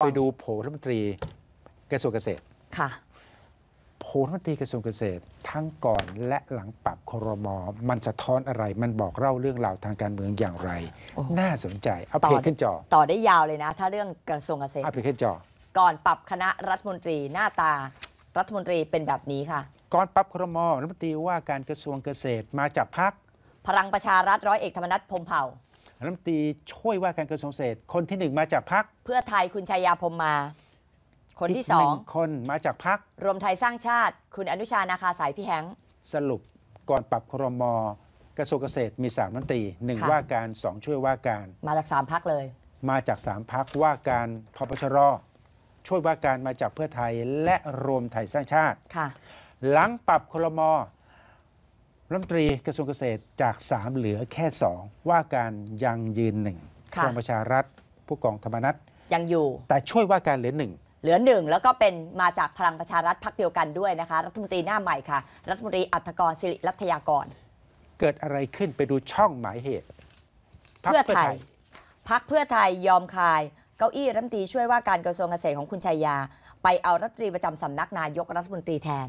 ไปดูโผล่รัฐมนตรีกระทรวงเกษตร ค่ะโผล่รัฐมนตรีกระทรวงเกษตรทั้งก่อนและหลังปรับครม มันสะท้อนอะไร มันบอกเล่าเรื่องราวทางการเมืองอย่างไร น่าสนใจ เอาเพจขึ้นจอ ต่อได้ยาวเลยนะ ถ้าเรื่องกระทรวงเกษตรเอาเพจขึ้นจอ ก่อนปรับคณะรัฐมนตรีหน้าตารัฐมนตรีเป็นแบบนี้ค่ะ ก่อนปรับครมรัฐมนตรีว่าการกระทรวงเกษตรมาจากพักพลังประชารัฐร้อยเอกธรรมนัฐพมเผ่ารัฐมนตรีช่วยว่าการกระทรวงเกษตรคนที่หนึ่งมาจากพักเพื่อไทยคุณชัยยาพรมมา คนที่สองคนมาจากพักรวมไทยสร้างชาติ คุณอนุชานาคาสายพี่แฮงสรุปก่อนปรับครมกระทรวงเกษตรมีสามรัฐมนตรีหนึ่งว่าการสองช่วยว่าการมาจากสามพักเลย มาจากสามพักว่าการพปชรช่วยว่าการมาจากเพื่อไทยและรวมไทยสร้างชาติค่ะหลังปรับครมรัฐมนตรีกระทรวงเกษตรจาก 3 เหลือแค่ 2 ว่าการยังยืนหนึ่งพลังประชารัฐผู้กองธรรมนัฐยังอยู่ แต่ช่วยว่าการเหลือหนึ่งเหลือหนึ่งแล้วก็เป็นมาจากพลังประชารัฐพักเดียวกันด้วยนะคะรัฐมนตรีหน้าใหม่ค่ะ รัฐมนตรีอัธกรสิริรัตยากร เกิดอะไรขึ้นไปดูช่องหมายเหตุเพื่อไทยพักเพื่อไทยยอมคายเก้าอี้รัฐมนตรีช่วยว่าการกระทรวงเกษตรของคุณชัยยา ไปเอารัฐมนตรีประจำสำนักนายกรัฐมนตรีแทน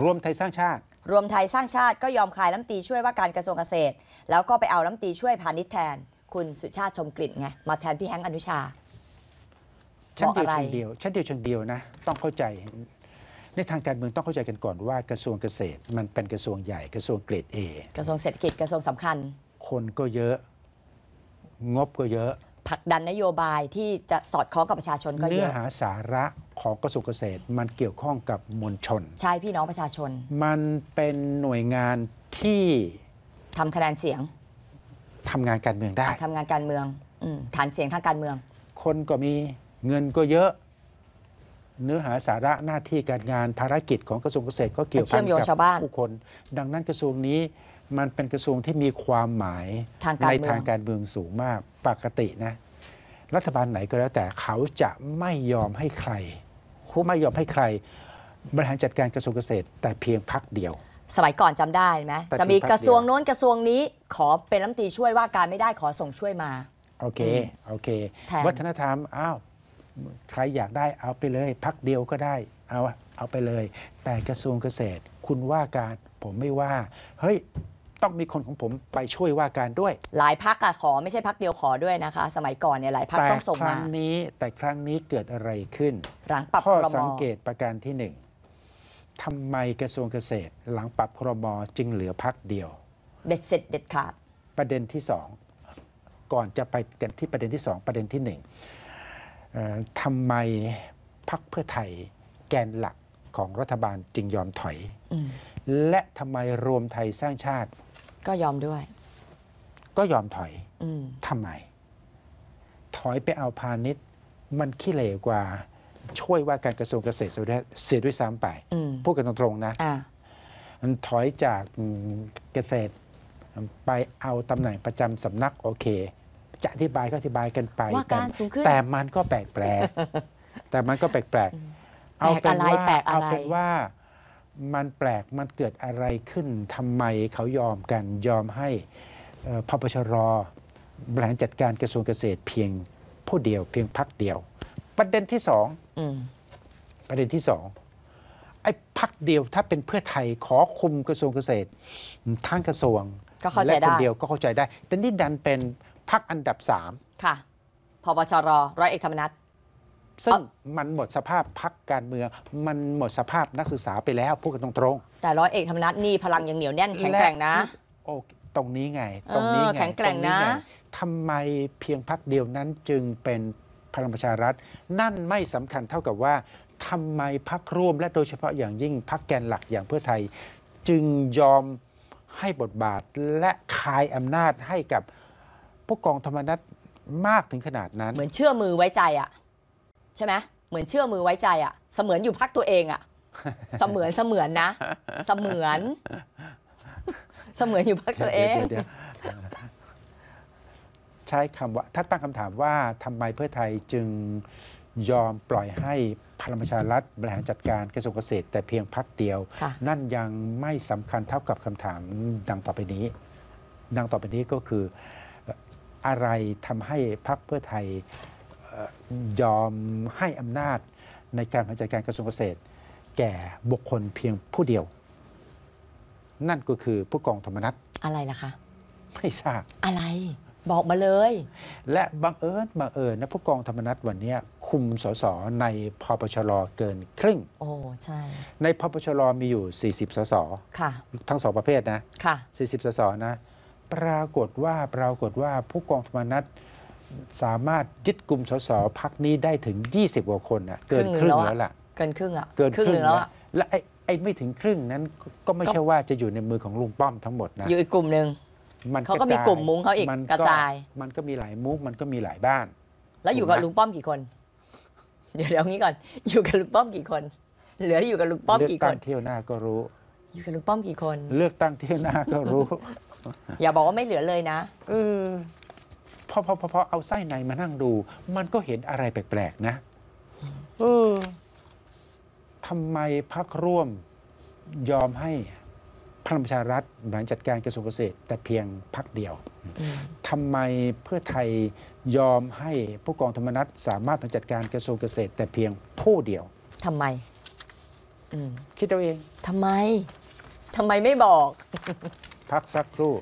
รวมไทยสร้างชาติรวมไทยสร้างชาติก็ยอมขายล้ำตีช่วยว่าการกระทรวงเกษตร แล้วก็ไปเอาลํำตีช่วยพาณิชย์แทน คุณสุชาติชมกลิ่นไง มาแทนพี่แฮง์อนุชาชั้นเดียว ชั้นเดียวชั้นเดียวชั้นเดียวนะต้องเข้าใจในทางการเมืองต้องเข้าใจกันก่อนว่ากระทรวงเกษตรมันเป็นกระทรวงใหญ่กระทรวงเกรดเอกระทรวงเศรษฐกิจกระทรวงสำคัญ คนก็เยอะ งบก็เยอะผลักดันนโยบายที่จะสอดคล้องกับประชาชนก็เยอะเนื้อหาสาระของกระทรวงเกษตร มันเกี่ยวข้องกับมวลชน ใช่ พี่น้องประชาชน มันเป็นหน่วยงานที่ทำคะแนนเสียง ทำงานการเมืองได้ทำงานการเมืองอฐานเสียงทางการเมือง คนก็มีเงินก็เยอะ เนื้อหาสาระหน้าที่การงานภารกิจของกระทรวงเกษตร ก็เกี่ยวข้องกับผู้คน ดังนั้นกระทรวงนี้มันเป็นกระทรวงที่มีความหมายในทางการเมืองสูงมากปกตินะ รัฐบาลไหนก็แล้วแต่เขาจะไม่ยอมให้ใครไม่ยอมให้ใคร บริหารจัดการกระทรวงเกษตร แต่เพียงพักเดียวสมัยก่อนจำได้ไหมจะมีกระทรวงโน้นกระทรวงนี้ขอเป็นรัฐมนตรีช่วยว่าการไม่ได้ขอส่งช่วยมาโอเคโอเค วัฒนธรรมอ้าวใครอยากได้เอาไปเลยพักเดียวก็ได้เอาเอาไปเลย แต่กระทรวงเกษตร คุณว่าการผมไม่ว่าเฮ้ยต้องมีคนของผมไปช่วยว่าการด้วย หลายพักอะขอไม่ใช่พักเดียวขอด้วยนะคะ สมัยก่อนเนี่ย หลายพักต้องส่งมาแต่ครั้งนี้ แต่ครั้งนี้เกิดอะไรขึ้นหลังปรับคข้อสังเกตประการที่หนึ่งทำไมกระทรวงเกษตร หลังปรับครมจึงเหลือพักเดียวเบ็ดเสร็จเด็ดขาดประเด็นที่สองก่อนจะไปกันที่ประเด็นที่สอง ประเด็นที่หนึ่งทำไมพักเพื่อไทยแกนหลักของรัฐบาลจึงยอมถอยและทำไมรวมไทยสร้างชาติก็ยอมด้วย ก็ยอมถอยอทำไม ถอยไปเอาพาณิชย์มันขี้เหร่กว่า ช่วยว่าการกระทรวงเกษตรเสียด้วยซ้ำไปพูดกันตรงๆนะะมันถอยจากเกษตร ไปเอาตำแหน่งประจำสำนักโอเค จะอธิบายก็อธิบายกันไปแตแต่มันก็แปลกแปลกแต่มันก็แปลกแปลกเอาเป็นว่าเอาเป็นว่ามันแปลก มันเกิดอะไรขึ้น ทำไมเขายอมกัน ยอมให้พปชรบริหารจัดการกระทรวงเกษตร เพียงผู้เดียว เพียงพักเดียว ประเด็นที่สอง ประเด็นที่สอง ไอ้พักเดียวถ้าเป็นเพื่อไทยขอคุมกระทรวงเกษตร ทั้งกระทรวงและคนเดียวก็เข้าใจได้ แต่นี่ดันเป็นพักอันดับสามค่ะพบชรร้อยเอกธรรมนัฐซึ่งมันหมดสภาพพักการเมืองมันหมดสภาพนักศึกษา ไปแล้วพูดกันตรงๆแต่ร้อยเอกธรรมนัฐนี่พลังยังเหนียวแน่นแข็งแกร่งนะ โอ้ตรงนี้ไง ตรงนี้ไงแข็งแกร่งนะทำไมเพียงพักเดียวนั้นจึงเป็นพลังประชารัฐ นั่นไม่สำคัญเท่ากับว่า ทำไมพักร่วมและโดยเฉพาะอย่างยิ่งพักแกนหลักอย่างเพื่อไทย จึงยอมให้บทบาทและคายอำนาจให้กับผู้กองธรรมนัฐมากถึงขนาดนั้น เหมือนเชื่อมือไว้ใจอ่ะใช่ไหมเหมือนเชื่อมือไว้ใจอะเสมือนอยู่พักตัวเองอะเสมือนเสมือนนะเสมือน เสมือนอยู่พักตัวเองใช้คำว่าถ้าตั้งคำถามว่าทำไมเพื่อไทยจึงยอมปล่อยให้พลังประชารัฐบริหารจัดการกระทรวงเกษตรแต่เพียงพักเดียว นั่นยังไม่สำคัญเท่ากับคำถามดังต่อไปนี้ดังต่อไปนี้ก็คือ อะไรทำให้พักเพื่อไทยยอมให้อำนาจในการบริหารจัดการกระทรวงเกษตร แก่บุคคลเพียงผู้เดียว นั่นก็คือผู้กองธรรมนัฐอะไรล่ะคะ ไม่ทราบอะไรบอกมาเลย และบังเอิญบังเอิญนะผู้กองธรรมนัฐวันนี้คุมสสในพปชรเกินครึ่ง โอ้ ใช่ ในพปชรมีอยู่ 40สสค่ะทั้งสองประเภทนะค่ะ40สสนะ ปรากฏว่าปรากฏว่าผู้กองธรรมนัฐสามารถยึดกลุ่มสสพักนี้ได้ถึง 20กว่าคนอ่ะ เกินครึ่งแล้วล่ะเกินครึ่งอ่ะเกินครึ่งแล้วและไอ้ไอ้ไม่ถึงครึ่งนั้นก็ไม่ใช่ว่าจะอยู่ในมือของลุงป้อมทั้งหมดนะอยู่อีกกลุ่มหนึ่งมันเขาก็มีกลุ่มมุ้งเขาอีกกระจาย มันก็มีหลายมุ้งมันก็มีหลายบ้าน แล้วอยู่กับลุงป้อมกี่คน เดี๋ยวเดี๋ยวงี้ก่อนอยู่กับลุงป้อมกี่คน เหลืออยู่กับลุงป้อมกี่คนเลือกตั้งเที่ยวหน้าก็รู้อยู่กับลุงป้อมกี่คนเลือกตั้งเที่ยวหน้าก็รู้อย่าบอกว่าไม่เหลือเลยนะ อพอพอพอเอาไส้ในมานั่งดู มันก็เห็นอะไรแปลก ๆนะเออทำไมพักร่วมยอมให้พลังประชารัฐบริหารจัดการกระทรวงเกษตร แต่เพียงพักเดียว ทำไมเพื่อไทยยอมให้ผู้กองธรรมนัฐสามารถบริหารจัดการกระทรวงเกษตร แต่เพียงผู้เดียว ทำไมคิดเอาเองทำไม ทำไมไม่บอก พักสักครู่